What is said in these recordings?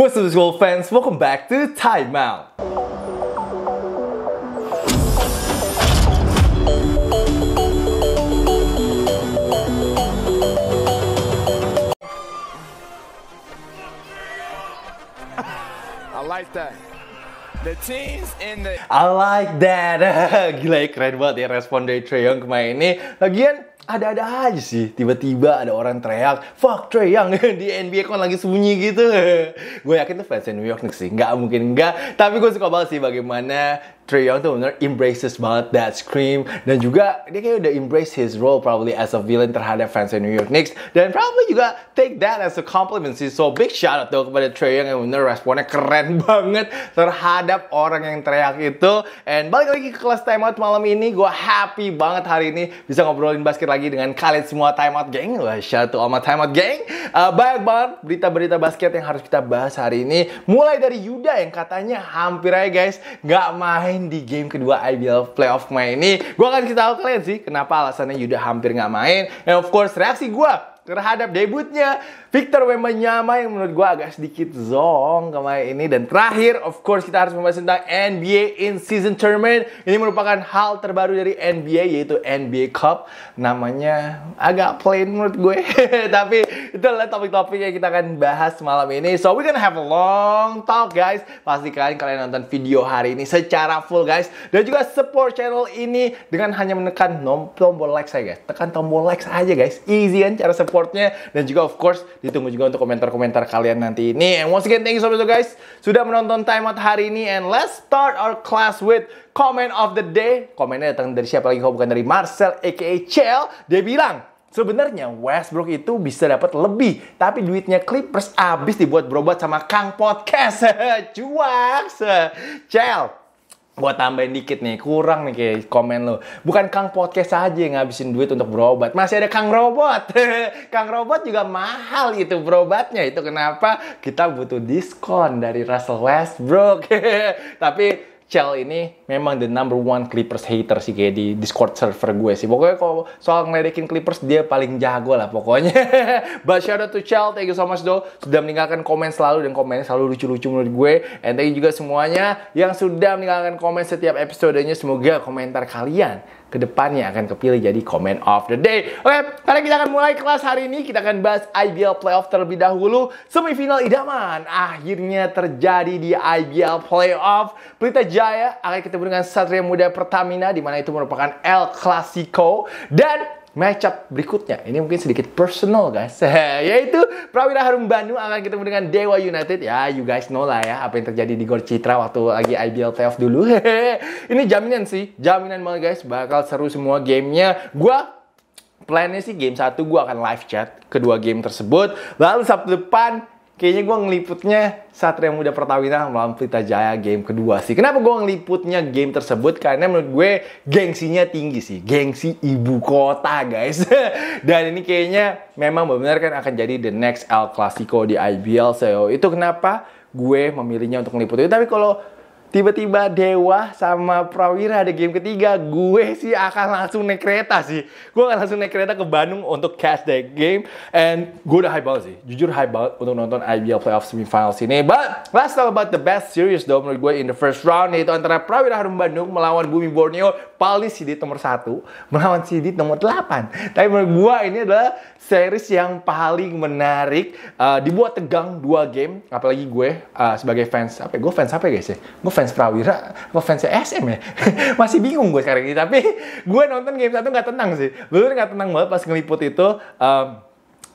What's up, school fans? Welcome back to Timeout. I like that. The teams in the I like that. Gila keren banget ya respon dari Treyong kemarin ini. Lagian ada-ada aja sih tiba-tiba ada orang teriak fuck Trey Young di NBA kan lagi sembunyi gitu gue yakin tuh fans New York Knicks sih nggak mungkin nggak tapi gue suka banget sih bagaimana Trey Young tuh bener embraces banget that scream dan juga dia kayak udah embrace his role probably as a villain terhadap fans New York Knicks dan probably juga take that as a compliment sih so big shout out tuh kepada Trey Young yang bener responnya keren banget terhadap orang yang teriak itu and balik lagi ke kelas timeout malam ini gue happy banget hari ini bisa ngobrolin basket lagi dengan kalian semua timeout geng wah shout out to all my timeout geng uh, banyak banget berita-berita basket yang harus kita bahas hari ini mulai dari Yuda yang katanya hampir aja guys nggak main main di game kedua IBL Playoff main ini. Gue akan kasih tahu kalian sih kenapa alasannya Yuda hampir nggak main. And of course reaksi gue terhadap debutnya Victor Wembanyama yang menurut gue agak sedikit zong kemarin ini dan terakhir of course kita harus membahas tentang NBA in season tournament ini merupakan hal terbaru dari NBA yaitu NBA Cup namanya agak plain menurut gue tapi itu adalah topik-topik yang kita akan bahas malam ini so we gonna have a long talk guys pastikan kalian nonton video hari ini secara full guys dan juga support channel ini dengan hanya menekan tombol like saya guys tekan tombol like saja guys easy kan cara support supportnya dan juga of course ditunggu juga untuk komentar-komentar kalian nanti ini. And once again thank you so much guys sudah menonton time out hari ini and let's start our class with comment of the day. Komennya datang dari siapa lagi kalau bukan dari Marcel aka Chel. Dia bilang, Sebenarnya Westbrook itu bisa dapat lebih, tapi duitnya Clippers habis dibuat berobat sama Kang Podcast. Cuak, Cel gue tambahin dikit nih, kurang nih kayak komen lo. Bukan Kang Podcast aja yang ngabisin duit untuk berobat. Masih ada Kang Robot. Kang Robot juga mahal itu berobatnya. Itu kenapa kita butuh diskon dari Russell Westbrook. Tapi Chell ini memang the number one Clippers hater sih kayak di Discord server gue sih. Pokoknya kalau soal ngeledekin Clippers dia paling jago lah pokoknya. But shout out to Chell, thank you so much though. sudah meninggalkan komen selalu dan komennya selalu lucu-lucu menurut gue. And thank you juga semuanya yang sudah meninggalkan komen setiap episodenya. Semoga komentar kalian ke kedepannya akan kepilih jadi comment of the day. Oke, karena kita akan mulai kelas hari ini, kita akan bahas IBL Playoff terlebih dahulu. Semifinal idaman akhirnya terjadi di IBL Playoff. Pelita Jaya akan ketemu dengan Satria Muda Pertamina, di mana itu merupakan El Clasico. Dan matchup berikutnya. Ini mungkin sedikit personal guys. Yaitu Prawira Harum Bandung akan ketemu dengan Dewa United. Ya, you guys know lah ya apa yang terjadi di Gor Citra waktu lagi IBL playoff dulu. ini jaminan sih, jaminan banget guys. Bakal seru semua gamenya. Gua plannya sih game satu gue akan live chat kedua game tersebut. Lalu Sabtu depan kayaknya gue ngeliputnya Satria Muda pertawina melawan Pelita Jaya game kedua sih. Kenapa gue ngeliputnya game tersebut? Karena menurut gue gengsinya tinggi sih. Gengsi ibu kota guys. Dan ini kayaknya memang benar kan akan jadi the next El Clasico di IBL. So, itu kenapa gue memilihnya untuk ngeliput itu. Tapi kalau tiba-tiba Dewa sama Prawira ada game ketiga, gue sih akan langsung naik kereta sih. Gue akan langsung naik kereta ke Bandung untuk catch that game. And gue udah hype banget sih. Jujur hype banget untuk nonton IBL Playoff Semifinals ini. But let's talk about the best series though menurut gue in the first round. Yaitu antara Prawira Harum Bandung melawan Bumi Borneo. Paling sidit nomor 1 melawan sidit nomor 8. Tapi menurut gue ini adalah series yang paling menarik. Uh, dibuat tegang dua game. Apalagi gue uh, sebagai fans. Apa ya? gue fans apa ya guys ya? Gue fans Prawira apa fans SM ya masih bingung gue sekarang ini tapi gue nonton game satu nggak tenang sih gue nggak tenang banget pas ngeliput itu um,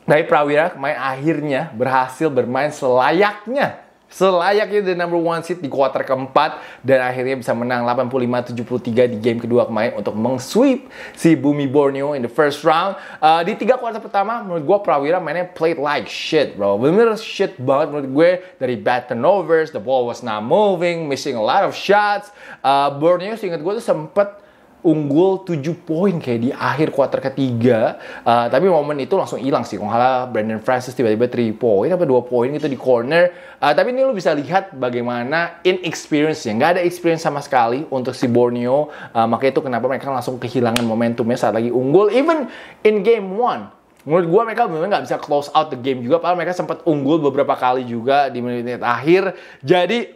dari Prawira main akhirnya berhasil bermain selayaknya selayaknya the number one seed di kuarter keempat dan akhirnya bisa menang 85-73 di game kedua kemarin untuk mengsweep si Bumi Borneo in the first round. Uh, di tiga kuarter pertama menurut gue Prawira mainnya played like shit bro. bener shit banget menurut gue dari bad turnovers, the ball was not moving, missing a lot of shots. Uh, Borneo seinget gue tuh sempet unggul 7 poin kayak di akhir kuarter ketiga. Uh, tapi momen itu langsung hilang sih. Kalau Brandon Francis tiba-tiba 3 poin apa 2 poin gitu di corner. Uh, tapi ini lu bisa lihat bagaimana inexperience-nya. Nggak ada experience sama sekali untuk si Borneo. Uh, makanya itu kenapa mereka langsung kehilangan momentumnya saat lagi unggul. Even in game 1 menurut gue mereka memang nggak bisa close out the game juga padahal mereka sempat unggul beberapa kali juga di menit-menit akhir jadi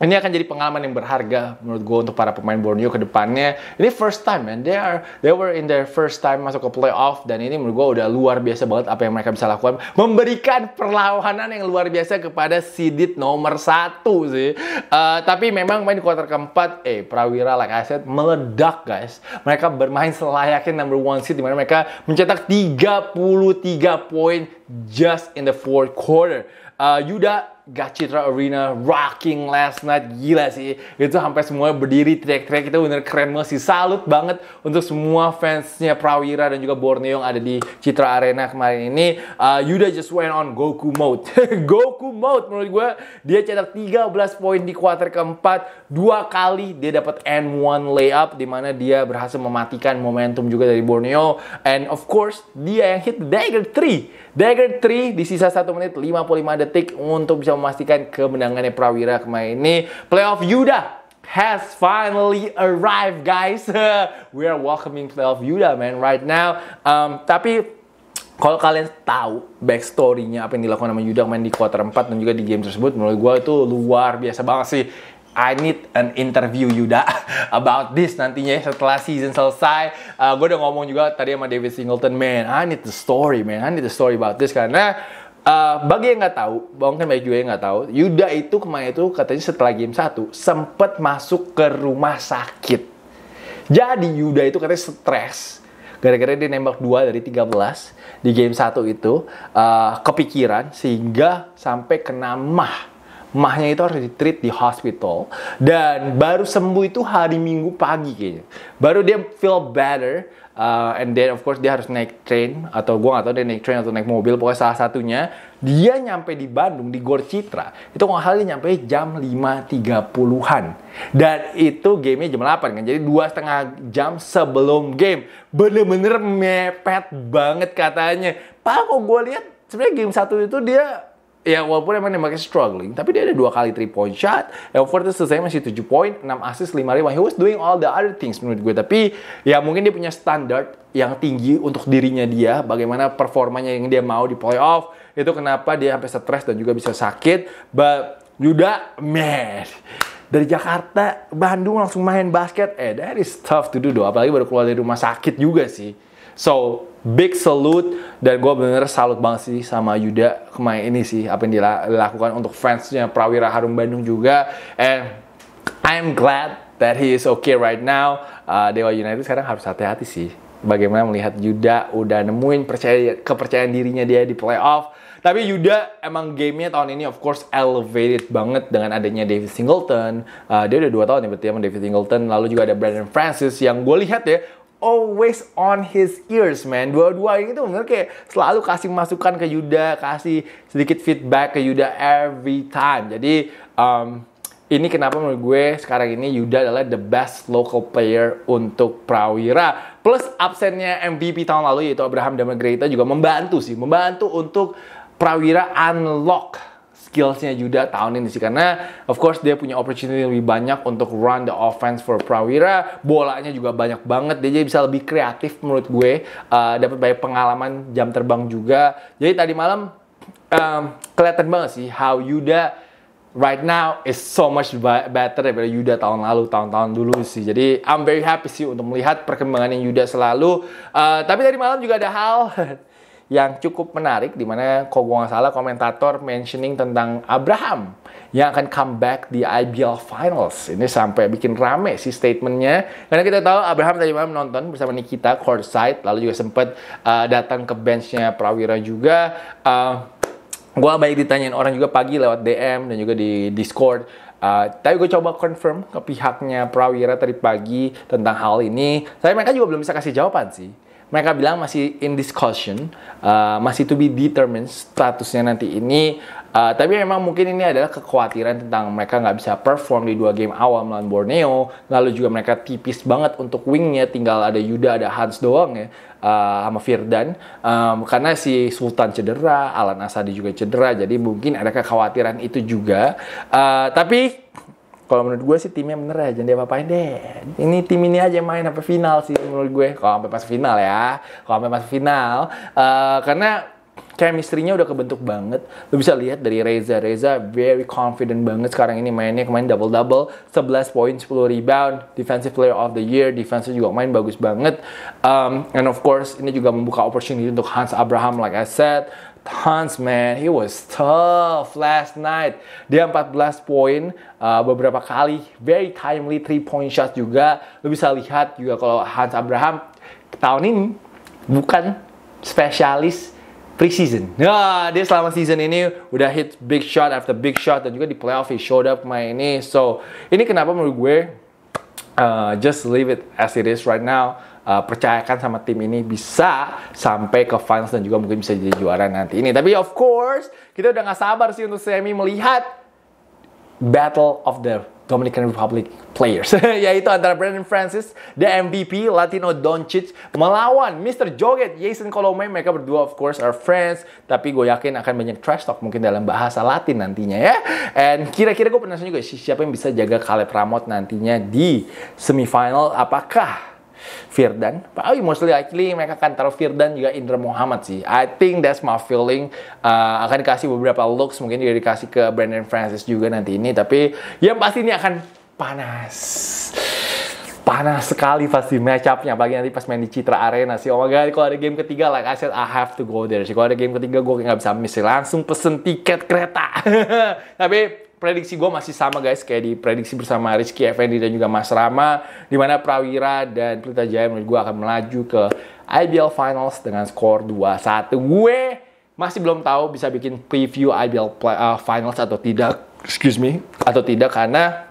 ini akan jadi pengalaman yang berharga menurut gue untuk para pemain Borneo ke depannya. Ini first time man, they are they were in their first time masuk ke playoff dan ini menurut gue udah luar biasa banget apa yang mereka bisa lakukan. Memberikan perlawanan yang luar biasa kepada sidit nomor satu sih. Uh, tapi memang main di quarter keempat, eh Prawira like I said meledak guys. Mereka bermain selayaknya number one seed dimana mereka mencetak 33 poin just in the fourth quarter. Uh, Yuda Gachitra Arena rocking last night gila sih itu sampai semuanya berdiri teriak-teriak itu bener keren banget sih salut banget untuk semua fansnya Prawira dan juga Borneo yang ada di Citra Arena kemarin ini uh, Yuda just went on Goku mode Goku mode menurut gue dia cetak 13 poin di kuarter keempat dua kali dia dapat N1 layup di mana dia berhasil mematikan momentum juga dari Borneo and of course dia yang hit dagger 3 dagger 3 di sisa satu menit 55 detik untuk bisa memastikan kemenangannya Prawira kemarin ini. Playoff Yuda has finally arrived guys. We are welcoming playoff Yuda man right now. Um, tapi kalau kalian tahu backstory-nya apa yang dilakukan sama Yuda main di quarter 4 dan juga di game tersebut menurut gue itu luar biasa banget sih I need an interview Yuda about this nantinya ya, setelah season selesai. Uh, gue udah ngomong juga tadi sama David Singleton, man, I need the story, man, I need the story about this karena Uh, bagi yang nggak tahu, mungkin banyak juga yang nggak tahu. Yuda itu kemarin itu katanya setelah game satu sempat masuk ke rumah sakit. Jadi Yuda itu katanya stres gara-gara dia nembak dua dari 13 di game satu itu uh, kepikiran sehingga sampai kena mah. Mahnya itu harus ditreat di hospital dan baru sembuh itu hari Minggu pagi kayaknya. Baru dia feel better Uh, and then of course dia harus naik train atau gue gak tau dia naik train atau naik mobil pokoknya salah satunya dia nyampe di Bandung di Gor Citra itu kalau halnya nyampe jam 5.30an dan itu gamenya jam 8 kan jadi dua setengah jam sebelum game bener-bener mepet banget katanya pak kok gue lihat sebenarnya game satu itu dia ya walaupun emang dia nembaknya struggling, tapi dia ada dua kali three point shot. Elford itu selesai masih 7 point 6 assist, 5 rebound. He was doing all the other things menurut gue. Tapi ya mungkin dia punya standar yang tinggi untuk dirinya dia, bagaimana performanya yang dia mau di playoff. Itu kenapa dia sampai stres dan juga bisa sakit. But Yuda, man, dari Jakarta, Bandung langsung main basket. Eh, that is tough to do, though, Apalagi baru keluar dari rumah sakit juga sih. So, big salute dan gue bener bener salut banget sih sama Yuda kemarin ini sih apa yang dilakukan untuk fansnya Prawira Harum Bandung juga and I'm glad that he is okay right now uh, Dewa United sekarang harus hati-hati sih bagaimana melihat Yuda udah nemuin percaya kepercayaan dirinya dia di playoff tapi Yuda emang gamenya tahun ini of course elevated banget dengan adanya David Singleton. Uh, dia udah dua tahun ya berarti sama David Singleton. Lalu juga ada Brandon Francis yang gue lihat ya always on his ears, man. Dua-dua ini tuh bener kayak selalu kasih masukan ke Yuda, kasih sedikit feedback ke Yuda every time. Jadi um, ini kenapa menurut gue sekarang ini Yuda adalah the best local player untuk Prawira. Plus absennya MVP tahun lalu yaitu Abraham Damagreta juga membantu sih, membantu untuk Prawira unlock skillsnya Yuda tahun ini sih karena of course dia punya opportunity lebih banyak untuk run the offense for Prawira bolanya juga banyak banget dia jadi bisa lebih kreatif menurut gue uh, eh, dapat banyak pengalaman jam terbang juga jadi tadi malam um, kelihatan banget sih how Yuda right now is so much better daripada Yuda tahun lalu tahun-tahun dulu sih jadi I'm very happy sih untuk melihat perkembangan yang Yuda selalu uh, tapi tadi malam juga ada hal yang cukup menarik di mana kalau gue nggak salah komentator mentioning tentang Abraham yang akan comeback di IBL Finals. Ini sampai bikin rame si statementnya. Karena kita tahu Abraham tadi malam nonton bersama Nikita courtside, lalu juga sempat uh, datang ke benchnya Prawira juga. Uh, gue baik ditanyain orang juga pagi lewat DM dan juga di Discord. Uh, tapi gue coba confirm ke pihaknya Prawira tadi pagi tentang hal ini. Tapi mereka juga belum bisa kasih jawaban sih mereka bilang masih in discussion, uh, masih to be determined statusnya nanti ini. Uh, tapi memang mungkin ini adalah kekhawatiran tentang mereka nggak bisa perform di dua game awal melawan Borneo. Lalu juga mereka tipis banget untuk wingnya, tinggal ada Yuda, ada Hans doang ya, uh, sama Firdan. Um, karena si Sultan cedera, Alan Asadi juga cedera, jadi mungkin ada kekhawatiran itu juga. Uh, tapi kalau menurut gue sih timnya bener ya jangan dia apa-apain deh ini tim ini aja yang main apa final sih menurut gue kalau sampai pas final ya kalau sampai pas final uh, karena chemistry-nya udah kebentuk banget lu bisa lihat dari Reza Reza very confident banget sekarang ini mainnya kemarin double double 11 poin 10 rebound defensive player of the year Defensive juga main bagus banget um, and of course ini juga membuka opportunity untuk Hans Abraham like I said tons man, he was tough last night. Dia 14 poin uh, beberapa kali, very timely three point shot juga. lu bisa lihat juga kalau Hans Abraham tahun ini bukan spesialis preseason. Nah, dia selama season ini udah hit big shot after big shot dan juga di playoff he showed up main ini. So, ini kenapa menurut gue uh, just leave it as it is right now uh, percayakan sama tim ini bisa sampai ke finals dan juga mungkin bisa jadi juara nanti ini. Tapi of course, kita udah gak sabar sih untuk semi melihat Battle of the Dominican Republic players yaitu antara Brandon Francis the MVP Latino Doncic melawan Mr. Joget Jason Colome mereka berdua of course are friends tapi gue yakin akan banyak trash talk mungkin dalam bahasa Latin nantinya ya and kira-kira gue penasaran juga siapa yang bisa jaga Caleb Ramot nantinya di semifinal apakah Firdan. Probably oh, mostly actually mereka akan taruh Firdan juga Indra Muhammad sih. I think that's my feeling. Uh, akan dikasih beberapa looks, mungkin juga dikasih ke Brandon Francis juga nanti ini. Tapi yang pasti ini akan panas. Panas sekali pasti match-up-nya. Apalagi nanti pas main di Citra Arena sih. Oh my God, kalau ada game ketiga, like I said, I have to go there sih. Kalau ada game ketiga, gue nggak bisa miss Langsung pesen tiket kereta. Tapi prediksi gue masih sama guys kayak di prediksi bersama Rizky Effendi dan juga Mas Rama di mana Prawira dan Pelita Jaya menurut gue akan melaju ke IBL Finals dengan skor 2-1. Gue masih belum tahu bisa bikin preview IBL play, uh, Finals atau tidak, excuse me, atau tidak karena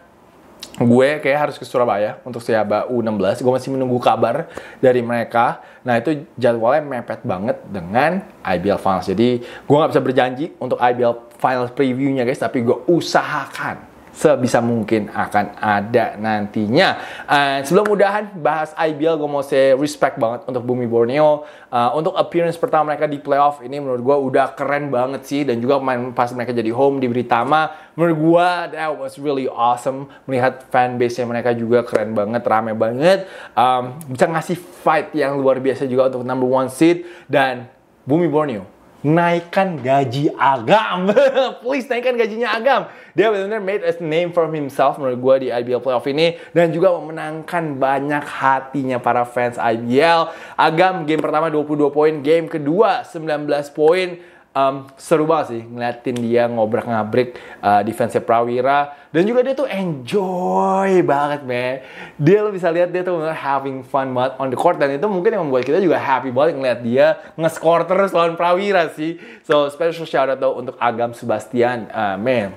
gue kayak harus ke Surabaya untuk siaba U16. Gue masih menunggu kabar dari mereka Nah itu jadwalnya mepet banget dengan IBL Finals. Jadi gue nggak bisa berjanji untuk IBL Finals previewnya guys, tapi gue usahakan sebisa mungkin akan ada nantinya. Uh, sebelum mudahan bahas IBL, gue mau say respect banget untuk Bumi Borneo. Uh, untuk appearance pertama mereka di playoff ini menurut gue udah keren banget sih. Dan juga main pas mereka jadi home di Britama, menurut gue that was really awesome. Melihat fanbase base mereka juga keren banget, rame banget. Um, bisa ngasih fight yang luar biasa juga untuk number one seed. Dan Bumi Borneo naikkan gaji Agam. Please naikkan gajinya Agam. Dia benar-benar made a name for himself menurut gue di IBL playoff ini dan juga memenangkan banyak hatinya para fans IBL. Agam game pertama 22 poin, game kedua 19 poin um, seru banget sih ngeliatin dia ngobrak-ngabrik uh, eh, defense Prawira dan juga dia tuh enjoy banget man dia lo bisa lihat dia tuh having fun banget on the court dan itu mungkin yang membuat kita juga happy banget ngeliat dia nge-score terus lawan Prawira sih so special shout out tuh untuk Agam Sebastian uh, eh, man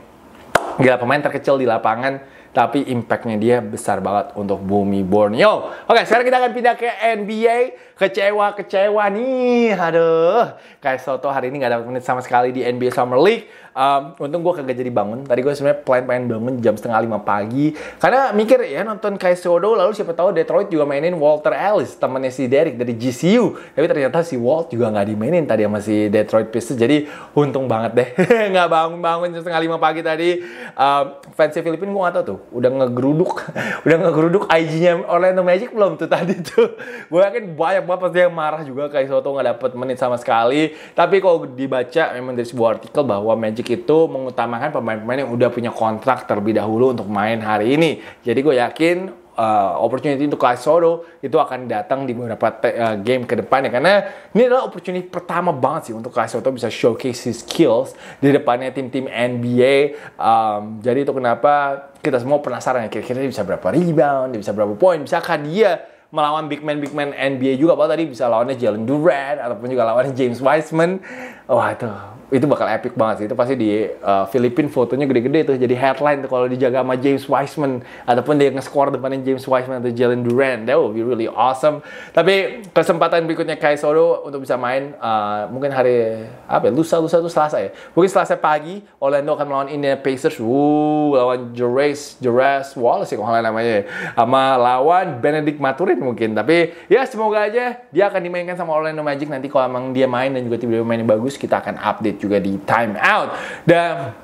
gila pemain terkecil di lapangan tapi impactnya dia besar banget untuk bumi Borneo. Oke, sekarang kita akan pindah ke NBA. Kecewa, kecewa nih. Aduh, kayak Soto hari ini nggak dapat menit sama sekali di NBA Summer League Um, untung gue kagak jadi bangun. Tadi gue sebenarnya plan pengen bangun jam setengah lima pagi. Karena mikir ya nonton Kai Sodo lalu siapa tahu Detroit juga mainin Walter Ellis temennya si Derek dari GCU. Tapi ternyata si Walt juga nggak dimainin tadi sama si Detroit Pistons. Jadi untung banget deh nggak bangun-bangun jam setengah lima pagi tadi. Um, fans Filipin gue nggak tahu tuh. Udah ngegeruduk, udah ngegeruduk IG-nya Orlando Magic belum tuh tadi tuh. Gue yakin banyak banget pasti yang marah juga Kai Sodo nggak dapet menit sama sekali. Tapi kalau dibaca memang dari sebuah artikel bahwa Magic Magic itu mengutamakan pemain-pemain yang udah punya kontrak terlebih dahulu untuk main hari ini. Jadi gue yakin uh, opportunity untuk Kaisoro itu akan datang di beberapa uh, game ke depannya karena ini adalah opportunity pertama banget sih untuk Kaisoro bisa showcase his skills di depannya tim-tim NBA um, jadi itu kenapa kita semua penasaran ya kira-kira dia bisa berapa rebound dia bisa berapa poin bisakah dia melawan big man big man NBA juga bahwa tadi bisa lawannya Jalen Durant ataupun juga lawannya James Wiseman wah itu itu bakal epic banget sih. Itu pasti di uh, Filipin fotonya gede-gede tuh jadi headline tuh kalau dijaga sama James Wiseman ataupun dia nge-score depanin James Wiseman atau Jalen Duran. That will be really awesome. Tapi kesempatan berikutnya Kai Soro untuk bisa main uh, mungkin hari apa ya? Lusa lusa tuh Selasa ya. Mungkin Selasa pagi Orlando akan melawan Indiana Pacers. Wuh, lawan Jerez Jerez Wallace ya kalau namanya. Sama lawan Benedict Maturin mungkin. Tapi ya semoga aja dia akan dimainkan sama Orlando Magic nanti kalau emang dia main dan juga tiba-tiba mainnya bagus kita akan update juga di time out. Dan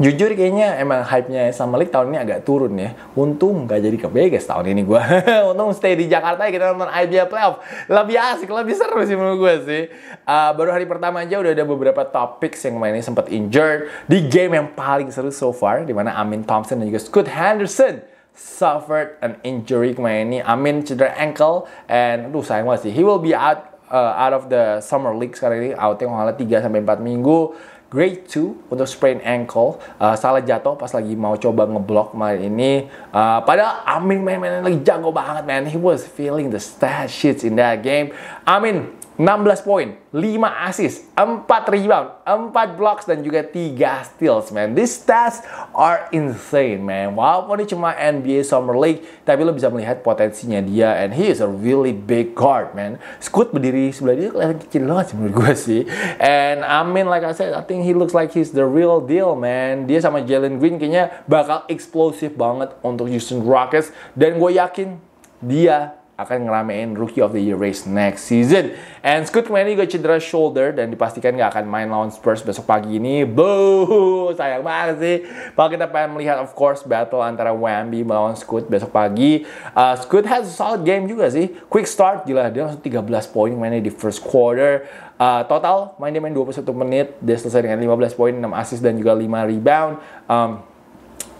jujur kayaknya emang hype-nya sama League tahun ini agak turun ya. Untung nggak jadi ke Vegas tahun ini gue. Untung stay di Jakarta ya, kita nonton IBL Playoff. Lebih asik, lebih seru sih menurut gue sih. Uh, baru hari pertama aja udah ada beberapa topik yang mainnya sempat injured. Di game yang paling seru so far, di mana Amin Thompson dan juga Scott Henderson suffered an injury kemarin ini. Amin cedera ankle and aduh sayang banget sih. He will be out uh, out of the summer league sekarang ini outing kalau tiga sampai empat minggu grade 2 untuk sprain ankle uh, salah jatuh pas lagi mau coba ngeblok main ini uh, padahal Amin main-main lagi jago banget man he was feeling the stat sheets in that game Amin 16 poin, 5 assist, 4 rebound, 4 blocks, dan juga 3 steals, man. These stats are insane, man. Walaupun ini cuma NBA Summer League, tapi lo bisa melihat potensinya dia, and he is a really big guard, man. Scoot berdiri sebelah dia kelihatan kecil banget sih menurut gue sih. And I mean, like I said, I think he looks like he's the real deal, man. Dia sama Jalen Green kayaknya bakal eksplosif banget untuk Houston Rockets, dan gue yakin dia akan ngeramein Rookie of the Year race next season. And Scoot Manny juga cedera shoulder dan dipastikan gak akan main lawan Spurs besok pagi ini. Boo, sayang banget sih. Kalau kita pengen melihat of course battle antara Wambi melawan Scoot besok pagi. Uh, Scoot has a solid game juga sih. Quick start, gila dia langsung 13 poin mainnya di first quarter. Uh, total main dia main 21 menit, dia selesai dengan 15 poin, 6 assist dan juga 5 rebound. Um,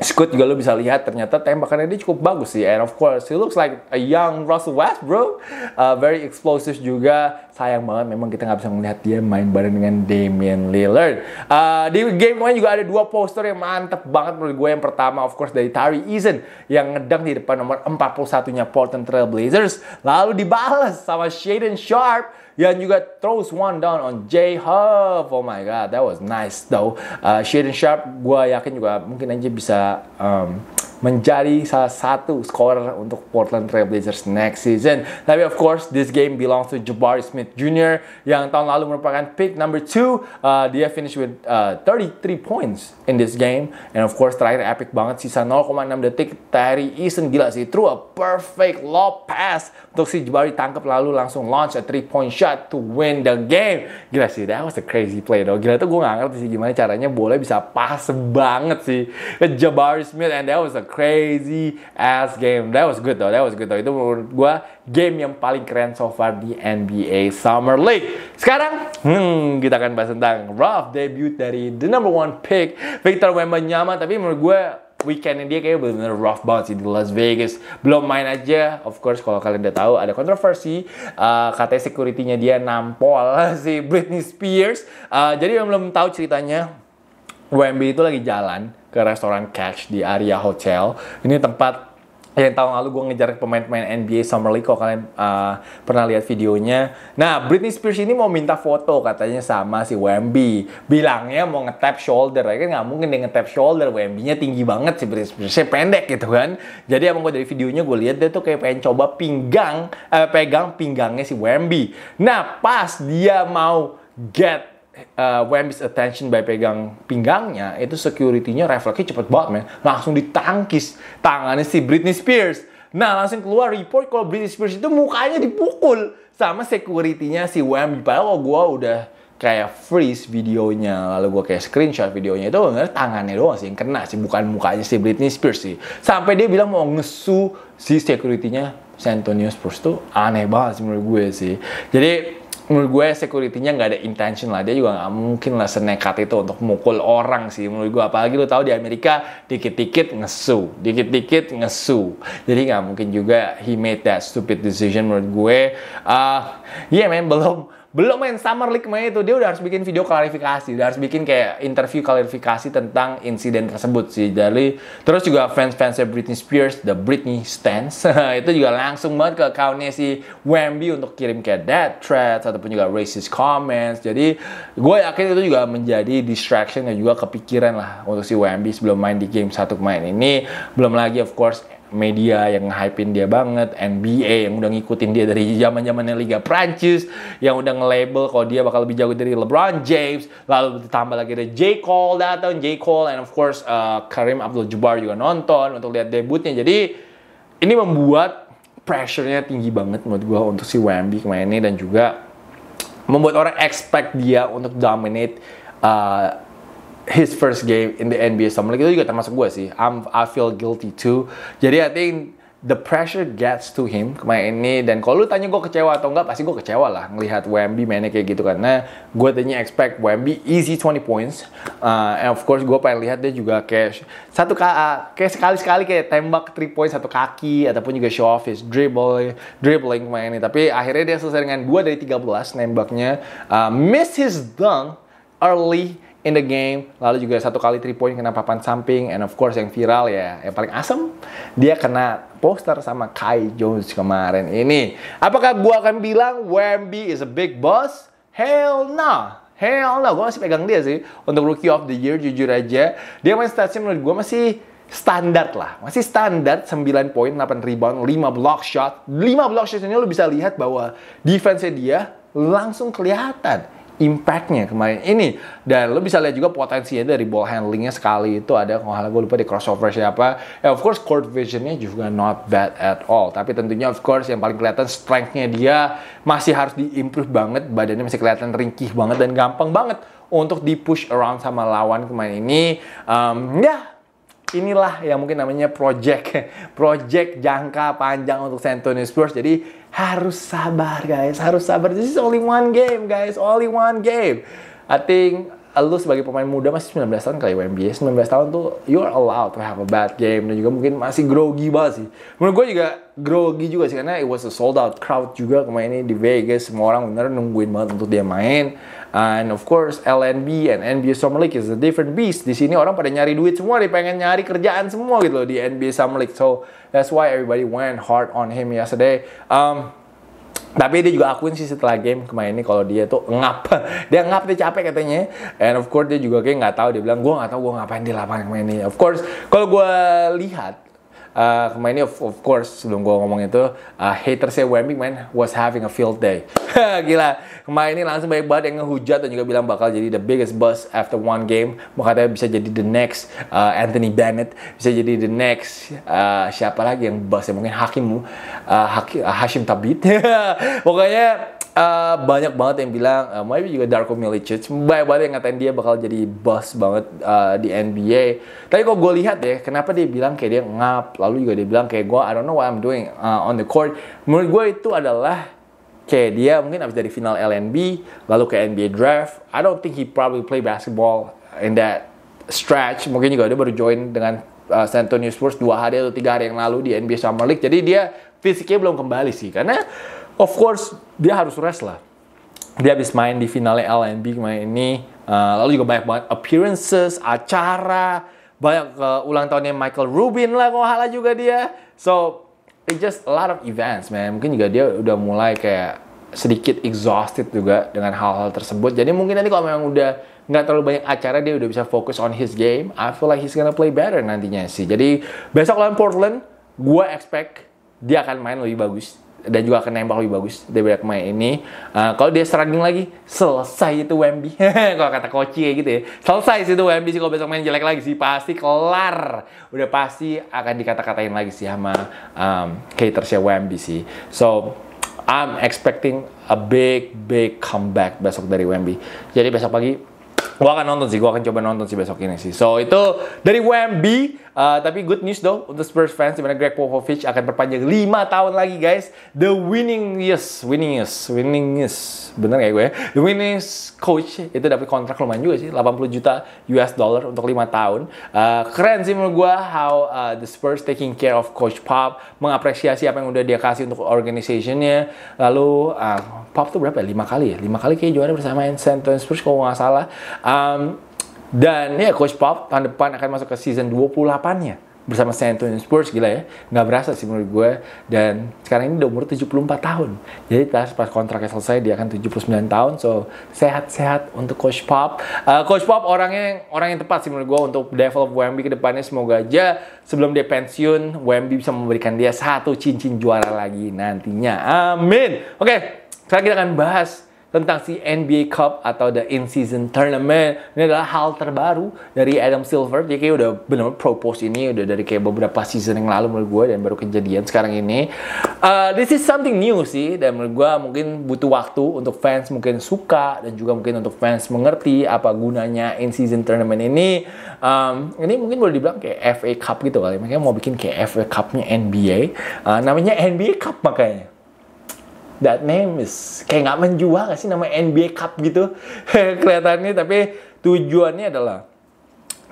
Scoot juga lo bisa lihat ternyata tembakannya dia cukup bagus sih and of course he looks like a young Russell Westbrook uh, very explosive juga sayang banget memang kita nggak bisa melihat dia main bareng dengan Damian Lillard uh, di game kemarin juga ada dua poster yang mantep banget menurut gue yang pertama of course dari Tari Eason yang ngedang di depan nomor 41 nya Portland Trail Blazers lalu dibalas sama Shaden Sharp yang juga throws one down on J Hub. Oh my god, that was nice though. Uh, Shaden Sharp, gua yakin juga mungkin aja bisa um, menjadi salah satu scorer untuk Portland Trail Blazers next season. Tapi of course, this game belongs to Jabari Smith Jr. yang tahun lalu merupakan pick number 2. Uh, dia finish with uh, 33 points in this game. And of course, terakhir epic banget. Sisa 0,6 detik. Terry Eason gila sih. Through a perfect low pass untuk si Jabari tangkap lalu langsung launch a 3 point shot to win the game. Gila sih, that was a crazy play though. Gila tuh gue gak ngerti sih gimana caranya boleh bisa pas banget sih. Jabari Smith and that was a crazy ass game. That was good though, that was good though. Itu menurut gue game yang paling keren so far di NBA Summer League. Sekarang, hmm, kita akan bahas tentang rough debut dari the number one pick Victor Wembanyama. Tapi menurut gue weekendnya dia kayak benar-benar rough banget sih di Las Vegas. Belum main aja, of course kalau kalian udah tahu ada kontroversi uh, katanya security-nya dia nampol si Britney Spears. Uh, jadi yang belum tahu ceritanya Wemby itu lagi jalan ke restoran Catch di area hotel. Ini tempat yang tahun lalu gue ngejar pemain-pemain NBA Summer League kalau kalian uh, pernah lihat videonya. Nah, Britney Spears ini mau minta foto katanya sama si Wemby. Bilangnya mau ngetap shoulder, ya kan nggak mungkin dia ngetap shoulder. Wemby-nya tinggi banget si Britney Spears. saya pendek gitu kan. Jadi emang gue dari videonya gue lihat dia tuh kayak pengen coba pinggang, eh, pegang pinggangnya si Wemby. Nah, pas dia mau get uh, eh, Wemby's attention by pegang pinggangnya itu security-nya refleksnya cepet banget men langsung ditangkis tangannya si Britney Spears nah langsung keluar report kalau Britney Spears itu mukanya dipukul sama security-nya si Wemby padahal gue udah kayak freeze videonya lalu gue kayak screenshot videonya itu bener tangannya doang sih yang kena sih bukan mukanya si Britney Spears sih sampai dia bilang mau ngesu si security-nya Santonio Spurs tuh aneh banget sih menurut gue sih jadi menurut gue security-nya nggak ada intention lah dia juga nggak mungkin lah senekat itu untuk mukul orang sih menurut gue apalagi lu tahu di Amerika dikit-dikit ngesu dikit-dikit ngesu jadi nggak mungkin juga he made that stupid decision menurut gue ah uh, yeah man belum belum main Summer League main itu dia udah harus bikin video klarifikasi, udah harus bikin kayak interview klarifikasi tentang insiden tersebut sih. Jadi terus juga fans-fansnya Britney Spears, The Britney stands itu juga langsung banget ke akunnya si Wemby untuk kirim kayak death threats ataupun juga racist comments. Jadi gue yakin itu juga menjadi distraction dan juga kepikiran lah untuk si Wemby sebelum main di game satu pemain ini. Belum lagi of course media yang hypein dia banget, NBA yang udah ngikutin dia dari zaman zamannya Liga Prancis, yang udah nge-label kalau dia bakal lebih jago dari LeBron James, lalu ditambah lagi ada J Cole datang, J Cole and of course uh, Karim Abdul-Jabbar juga nonton untuk lihat debutnya. Jadi ini membuat pressure-nya tinggi banget menurut gue untuk si Wemby kemarin ini dan juga membuat orang expect dia untuk dominate uh, his first game in the NBA Summer League itu juga termasuk gue sih. I'm, I feel guilty too. Jadi I think the pressure gets to him kemarin ini dan kalau lu tanya gue kecewa atau enggak pasti gue kecewa lah ngelihat Wemby mainnya kayak gitu karena gue tadinya expect Wemby easy 20 points uh, and of course gue pengen lihat dia juga cash satu ka uh, kayak sekali sekali kayak tembak 3 points satu kaki ataupun juga show off his dribble dribbling kemarin ini tapi akhirnya dia selesai dengan 2 dari 13 nembaknya uh, miss his dunk early in the game, lalu juga satu kali three point kena papan samping, and of course yang viral ya, yang paling asem, dia kena poster sama Kai Jones kemarin ini. Apakah gua akan bilang Wemby is a big boss? Hell nah. Hell nah, gue masih pegang dia sih untuk Rookie of the Year jujur aja. Dia main statsnya menurut gue masih standar lah. Masih standar 9 poin, 8 rebound, 5 block shot. 5 block shot ini lo bisa lihat bahwa defense-nya dia langsung kelihatan impactnya kemarin ini dan lo bisa lihat juga potensinya dari ball handlingnya sekali itu ada kalau gue lupa di crossover siapa ya of course court visionnya juga not bad at all tapi tentunya of course yang paling kelihatan strengthnya dia masih harus diimprove banget badannya masih kelihatan ringkih banget dan gampang banget untuk di push around sama lawan kemarin ini um, ya yeah, inilah yang mungkin namanya project project jangka panjang untuk San Spurs jadi harus sabar guys, harus sabar. This is only one game guys, only one game. I think lu sebagai pemain muda masih 19 tahun kali WNBA ya, 19 tahun tuh you're allowed to have a bad game dan juga mungkin masih grogi banget sih menurut gue juga grogi juga sih karena it was a sold out crowd juga kemarin ini di Vegas semua orang bener nungguin banget untuk dia main and of course LNB and NBA Summer League is a different beast di sini orang pada nyari duit semua dia pengen nyari kerjaan semua gitu loh di NBA Summer League so that's why everybody went hard on him yesterday um, tapi dia juga akuin sih setelah game kemarin ini kalau dia tuh ngap dia ngap dia capek katanya and of course dia juga kayak nggak tahu dia bilang gue nggak tahu gue ngapain di lapangan kemarin ini of course kalau gue lihat uh, kemarin ini of, of course sebelum gue ngomong itu uh, eh, hatersnya Wemby man was having a field day gila kemarin ini langsung banyak banget yang ngehujat dan juga bilang bakal jadi the biggest buzz after one game mau katanya bisa jadi the next uh, Anthony Bennett bisa jadi the next uh, siapa lagi yang buzz ya mungkin Hakim uh, Hakim uh, Hashim Tabit pokoknya uh, banyak banget yang bilang, uh, eh, maybe juga Darko Milicic, banyak banget yang ngatain dia bakal jadi boss banget uh, di NBA. Tapi kok gue lihat ya, kenapa dia bilang kayak dia ngap, lalu juga dia bilang kayak gue, I don't know what I'm doing uh, on the court. Menurut gue itu adalah kayak dia mungkin abis dari final LNB, lalu ke NBA draft. I don't think he probably play basketball in that stretch. Mungkin juga dia baru join dengan uh, San Antonio Spurs dua hari atau tiga hari yang lalu di NBA Summer League. Jadi dia fisiknya belum kembali sih, karena of course dia harus rest lah. Dia habis main di finale LNB main ini, uh, lalu juga banyak banget appearances, acara, banyak uh, ulang tahunnya Michael Rubin lah kalau halah juga dia. So it just a lot of events, man. Mungkin juga dia udah mulai kayak sedikit exhausted juga dengan hal-hal tersebut. Jadi mungkin nanti kalau memang udah nggak terlalu banyak acara dia udah bisa fokus on his game. I feel like he's gonna play better nantinya sih. Jadi besok lawan Portland, gue expect dia akan main lebih bagus dan juga akan nembak lebih bagus daripada pemain ini. Uh, kalau dia struggling lagi, selesai itu Wemby. kalau kata Koci kayak gitu ya. Selesai sih itu Wemby sih kalau besok main jelek lagi sih pasti kelar. Udah pasti akan dikata-katain lagi sih sama um, hatersnya Wemby sih. So I'm expecting a big big comeback besok dari Wemby. Jadi besok pagi gua akan nonton sih, gua akan coba nonton sih besok ini sih. So itu dari Wemby Uh, tapi good news dong untuk Spurs fans dimana Greg Popovich akan berpanjang 5 tahun lagi guys. The winningest, winningest, winningest, bener gak gue? The winningest coach itu dapat kontrak lumayan juga sih, 80 juta US dollar untuk 5 tahun. Uh, keren sih menurut gue how uh, the Spurs taking care of Coach Pop, mengapresiasi apa yang udah dia kasih untuk organizationnya. Lalu uh, Pop tuh berapa ya? 5 kali ya? lima kali kayak juara bersama San Antonio Spurs kalau nggak salah. Um, dan ya Coach Pop tahun depan akan masuk ke season 28-nya bersama San Antonio Spurs gila ya nggak berasa sih menurut gue dan sekarang ini udah umur 74 tahun jadi pas, pas kontraknya selesai dia akan 79 tahun so sehat-sehat untuk Coach Pop uh, Coach Pop orangnya orang yang tepat sih menurut gue untuk develop WMB ke depannya semoga aja sebelum dia pensiun WMB bisa memberikan dia satu cincin juara lagi nantinya amin oke okay, sekarang kita akan bahas tentang si NBA Cup atau the in-season tournament. Ini adalah hal terbaru dari Adam Silver. Dia kayak udah benar propose ini udah dari kayak beberapa season yang lalu menurut gue dan baru kejadian sekarang ini. Uh, this is something new sih dan menurut gue mungkin butuh waktu untuk fans mungkin suka dan juga mungkin untuk fans mengerti apa gunanya in-season tournament ini. Um, ini mungkin boleh dibilang kayak FA Cup gitu kali. Makanya mau bikin kayak FA Cupnya NBA. Uh, namanya NBA Cup makanya that name is kayak nggak menjual gak sih nama NBA Cup gitu kelihatannya tapi tujuannya adalah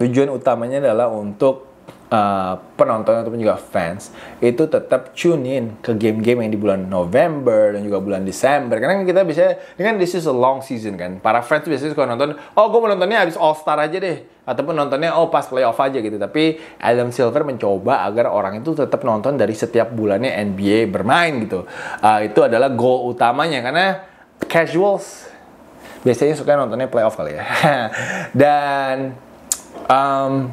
tujuan utamanya adalah untuk uh, penonton ataupun juga fans itu tetap tune in ke game-game yang di bulan November dan juga bulan Desember karena kan kita bisa ini kan this is a long season kan para fans biasanya suka nonton oh gue mau nontonnya All Star aja deh ataupun nontonnya oh pas playoff aja gitu tapi Adam Silver mencoba agar orang itu tetap nonton dari setiap bulannya NBA bermain gitu uh, itu adalah goal utamanya karena casuals biasanya suka nontonnya playoff kali ya dan um,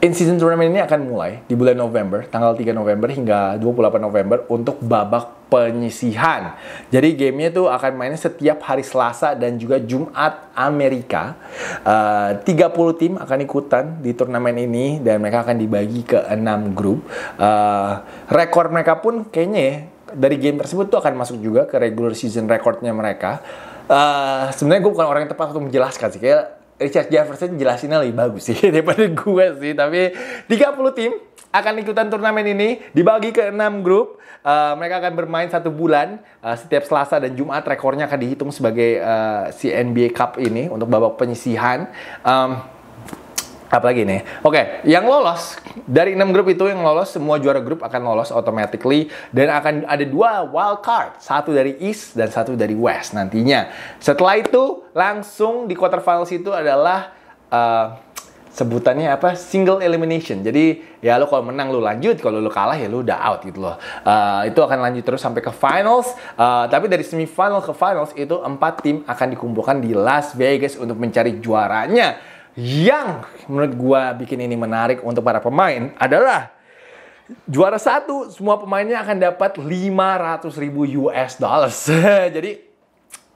In-season tournament ini akan mulai di bulan November, tanggal 3 November hingga 28 November untuk babak penyisihan. Jadi gamenya tuh akan mainnya setiap hari Selasa dan juga Jumat Amerika. Eh, uh, 30 tim akan ikutan di turnamen ini dan mereka akan dibagi ke 6 grup. Uh, rekor mereka pun kayaknya ya, dari game tersebut tuh akan masuk juga ke regular season recordnya mereka. Uh, Sebenarnya gue bukan orang yang tepat untuk menjelaskan sih, kayak Richard Jefferson jelasinnya lebih bagus sih daripada gue sih. Tapi 30 tim akan ikutan turnamen ini dibagi ke 6 grup. Uh, mereka akan bermain satu bulan uh, setiap Selasa dan Jumat. Rekornya akan dihitung sebagai uh, eh, NBA Cup ini untuk babak penyisihan. Um, apalagi nih. Oke, okay, yang lolos dari enam grup itu yang lolos semua juara grup akan lolos automatically dan akan ada dua wild card, satu dari East dan satu dari West nantinya. Setelah itu langsung di quarter finals itu adalah uh, sebutannya apa single elimination jadi ya lo kalau menang lo lanjut kalau lo kalah ya lo udah out gitu loh uh, itu akan lanjut terus sampai ke finals uh, tapi dari semifinal ke finals itu empat tim akan dikumpulkan di Las Vegas untuk mencari juaranya yang menurut gue bikin ini menarik untuk para pemain adalah juara satu semua pemainnya akan dapat 500 ribu US dollars. Jadi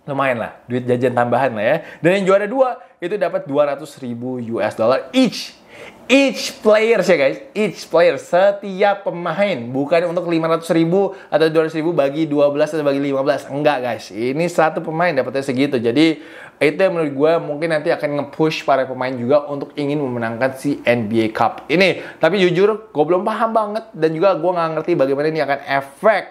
lumayan lah, duit jajan tambahan lah ya. Dan yang juara dua itu dapat 200 ribu US dollar each. Each player ya guys, each player setiap pemain bukan untuk 500 ribu atau 200 ribu bagi 12 atau bagi 15 enggak guys. Ini satu pemain dapatnya segitu. Jadi itu yang menurut gue mungkin nanti akan nge-push para pemain juga untuk ingin memenangkan si NBA Cup ini. Tapi jujur, gue belum paham banget dan juga gue nggak ngerti bagaimana ini akan efek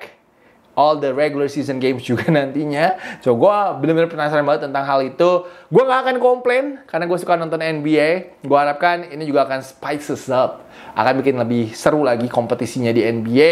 all the regular season games juga nantinya. So, gue bener-bener penasaran banget tentang hal itu. Gue gak akan komplain karena gue suka nonton NBA. Gue harapkan ini juga akan spices up. Akan bikin lebih seru lagi kompetisinya di NBA.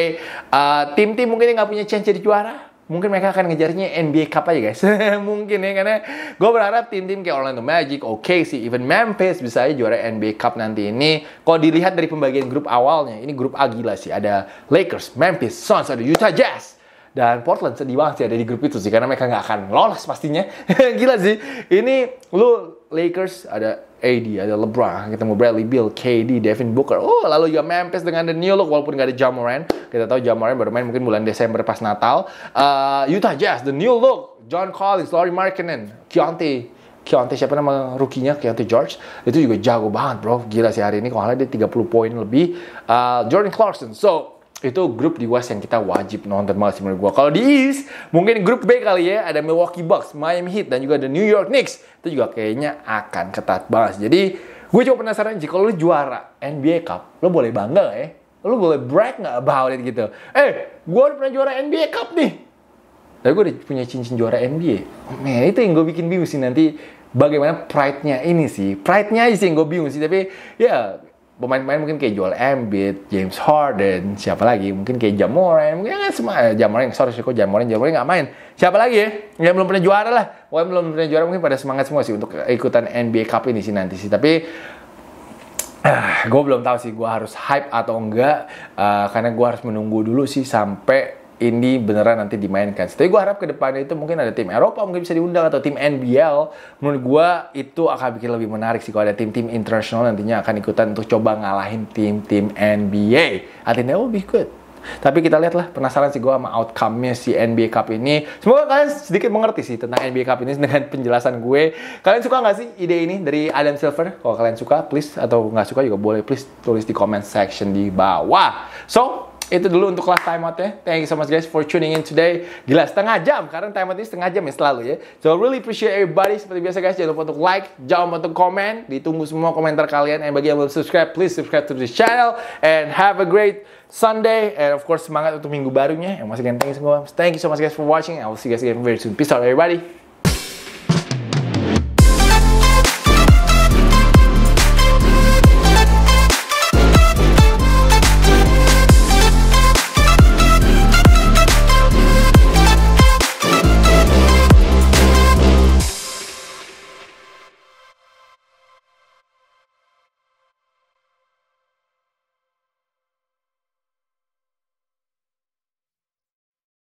Uh, tim-tim uh, mungkin yang gak punya chance jadi juara mungkin mereka akan ngejarnya NBA Cup aja guys. mungkin ya karena gue berharap tim-tim kayak Orlando Magic, oke okay sih, even Memphis bisa aja juara NBA Cup nanti ini. Kalau dilihat dari pembagian grup awalnya, ini grup A gila sih. Ada Lakers, Memphis, Suns, ada Utah Jazz dan Portland sedih banget sih ada di grup itu sih karena mereka nggak akan lolos pastinya gila sih ini lu Lakers ada AD, ada LeBron, kita mau Bradley Beal, KD, Devin Booker. Oh, lalu juga ya Memphis dengan The New Look walaupun nggak ada Jamoran. Kita tahu Jamoran baru main mungkin bulan Desember pas Natal. Uh, Utah Jazz, The New Look, John Collins, Laurie Markkinen, Keontae Keontae siapa nama rukinya Keontae George itu juga jago banget bro gila sih hari ini kalau dia 30 poin lebih uh, Jordan Clarkson so itu grup di West yang kita wajib nonton banget sih menurut gue. Kalau di East, mungkin grup B kali ya, ada Milwaukee Bucks, Miami Heat, dan juga ada New York Knicks. Itu juga kayaknya akan ketat banget. Jadi, gue coba penasaran sih, kalau lu juara NBA Cup, lo boleh bangga ya? Lo boleh brag gak about it gitu? Eh, gue udah pernah juara NBA Cup nih. Tapi gue udah punya cincin juara NBA. Nah, itu yang gue bikin bingung sih nanti bagaimana pride-nya ini sih. Pride-nya sih yang gue bingung sih. Tapi ya pemain-pemain mungkin kayak Joel Embiid, James Harden, siapa lagi? Mungkin kayak Jamoran, mungkin kan semua ya, Jamoran, sorry sih kok Jamoran, Jamoran nggak main. Siapa lagi ya? Yang belum pernah juara lah. Pokoknya belum pernah juara mungkin pada semangat semua sih untuk ikutan NBA Cup ini sih nanti sih. Tapi Uh, ah, gue belum tahu sih gue harus hype atau enggak uh, karena gue harus menunggu dulu sih sampai ini beneran nanti dimainkan. Tapi gue harap ke depannya itu mungkin ada tim Eropa mungkin bisa diundang atau tim NBL. Menurut gue itu akan bikin lebih menarik sih kalau ada tim-tim internasional nantinya akan ikutan untuk coba ngalahin tim-tim NBA. I think that oh, will good. Tapi kita lihatlah penasaran sih gue sama outcome-nya si NBA Cup ini. Semoga kalian sedikit mengerti sih tentang NBA Cup ini dengan penjelasan gue. Kalian suka nggak sih ide ini dari Adam Silver? Kalau kalian suka, please atau nggak suka juga boleh please tulis di comment section di bawah. So, itu dulu untuk kelas time out ya. Thank you so much guys for tuning in today. Gila setengah jam karena time out ini setengah jam ya selalu ya. So really appreciate everybody seperti biasa guys jangan lupa untuk like, jangan lupa untuk komen, ditunggu semua komentar kalian and bagi yang belum subscribe please subscribe to this channel and have a great Sunday and of course semangat untuk minggu barunya. And once again thank you Thank you so much guys for watching. I will see you guys again very soon. Peace out everybody.